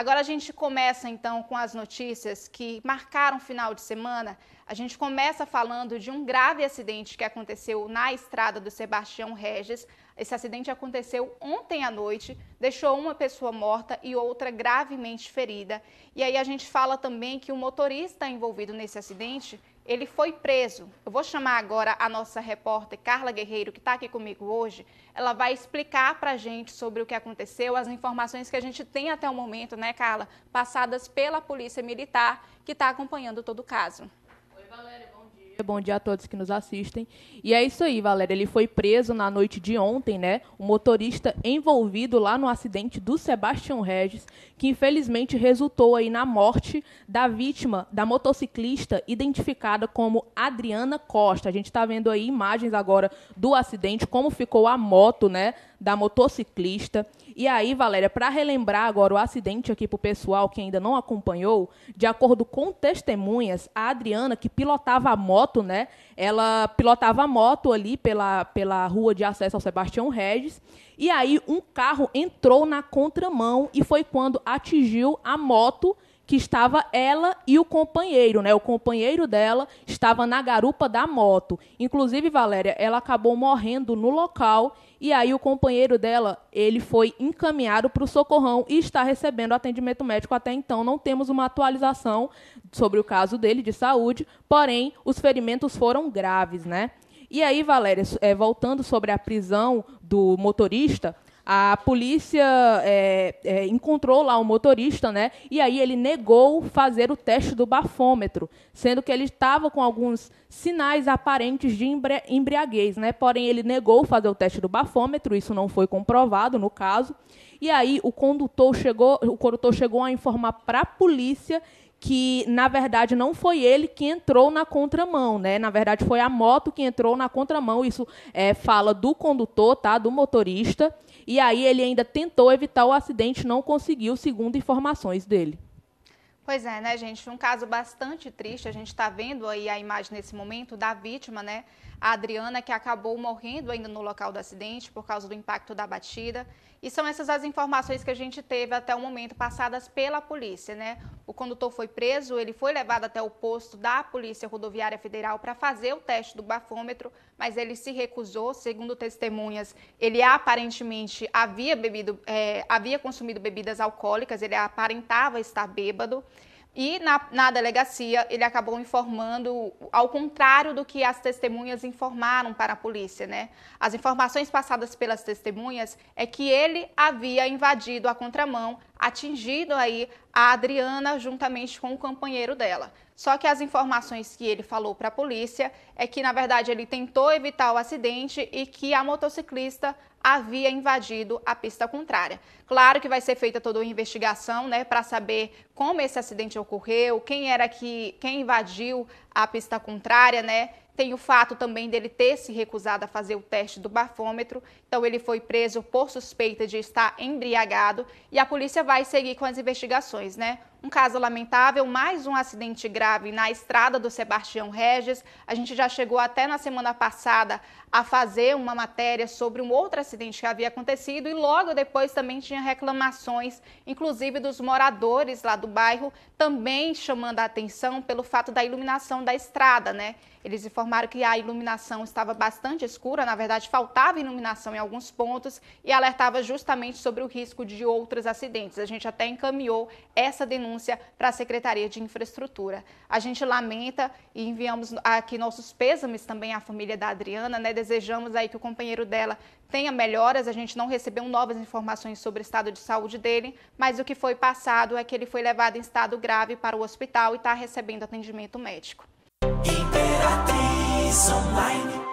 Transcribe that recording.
Agora a gente começa então com as notícias que marcaram o final de semana. A gente começa falando de um grave acidente que aconteceu na estrada do Sebastião Regis. Esse acidente aconteceu ontem à noite, deixou uma pessoa morta e outra gravemente ferida. E aí a gente fala também que o motorista envolvido nesse acidente, ele foi preso. Eu vou chamar agora a nossa repórter Carla Guerreiro, que está aqui comigo hoje. Ela vai explicar para a gente sobre o que aconteceu, as informações que a gente tem até o momento, né, Carla? Passadas pela Polícia Militar, que está acompanhando todo o caso bom dia a todos que nos assistem. E é isso aí, Valéria. Ele foi preso na noite de ontem, né? O motorista envolvido lá no acidente do Sebastião Regis, que infelizmente resultou aí na morte da vítima, da motociclista identificada como Adriana Costa. A gente está vendo aí imagens agora do acidente, como ficou a moto, né? da motociclista. E aí, Valéria, para relembrar agora o acidente aqui para o pessoal que ainda não acompanhou, de acordo com testemunhas, a Adriana, que pilotava a moto, né? Ela pilotava a moto ali pela, pela rua de acesso ao Sebastião Regis. E aí, um carro entrou na contramão e foi quando atingiu a moto que estava ela e o companheiro, né? O companheiro dela estava na garupa da moto. Inclusive, Valéria, ela acabou morrendo no local e aí o companheiro dela, ele foi encaminhado para o socorrão e está recebendo atendimento médico até então. Não temos uma atualização sobre o caso dele de saúde, porém os ferimentos foram graves, né? E aí, Valéria, é, voltando sobre a prisão do motorista, a polícia é, é, encontrou lá o motorista, né? E aí ele negou fazer o teste do bafômetro, sendo que ele estava com alguns sinais aparentes de embriaguez, né? Porém, ele negou fazer o teste do bafômetro, isso não foi comprovado no caso. E aí o condutor chegou, o condutor chegou a informar para a polícia que na verdade não foi ele que entrou na contramão, né? Na verdade foi a moto que entrou na contramão. Isso é, fala do condutor, tá? Do motorista. E aí ele ainda tentou evitar o acidente, não conseguiu, segundo informações dele. Pois é, né, gente? Um caso bastante triste. A gente está vendo aí a imagem nesse momento da vítima, né? A Adriana, que acabou morrendo ainda no local do acidente por causa do impacto da batida. E são essas as informações que a gente teve até o momento passadas pela polícia, né? O condutor foi preso, ele foi levado até o posto da Polícia Rodoviária Federal para fazer o teste do bafômetro, mas ele se recusou. Segundo testemunhas, ele aparentemente havia bebido, é, havia consumido bebidas alcoólicas, ele aparentava estar bêbado. E na, na, delegacia ele acabou informando, ao contrário do que as testemunhas informaram para a polícia, né? As informações passadas pelas testemunhas é que ele havia invadido a contramão atingido aí a Adriana juntamente com o companheiro dela. Só que as informações que ele falou para a polícia é que, na verdade, ele tentou evitar o acidente e que a motociclista havia invadido a pista contrária. Claro que vai ser feita toda uma investigação, né, para saber como esse acidente ocorreu, quem era que quem invadiu a pista contrária, né? Tem o fato também dele ter se recusado a fazer o teste do bafômetro, então ele foi preso por suspeita de estar embriagado e a polícia vai seguir com as investigações, né? Um caso lamentável, mais um acidente grave na estrada do Sebastião Regis. A gente já chegou até na semana passada a fazer uma matéria sobre um outro acidente que havia acontecido e logo depois também tinha reclamações, inclusive dos moradores lá do bairro, também chamando a atenção pelo fato da iluminação da estrada, né? Eles informaram que a iluminação estava bastante escura, na verdade faltava iluminação em alguns pontos e alertava justamente sobre o risco de outros acidentes. A gente até encaminhou essa denúncia denúncia para a Secretaria de Infraestrutura. A gente lamenta e enviamos aqui nossos pêsames também à família da Adriana, né? Desejamos aí que o companheiro dela tenha melhoras. A gente não recebeu novas informações sobre o estado de saúde dele, mas o que foi passado é que ele foi levado em estado grave para o hospital e está recebendo atendimento médico. Imperatriz Online.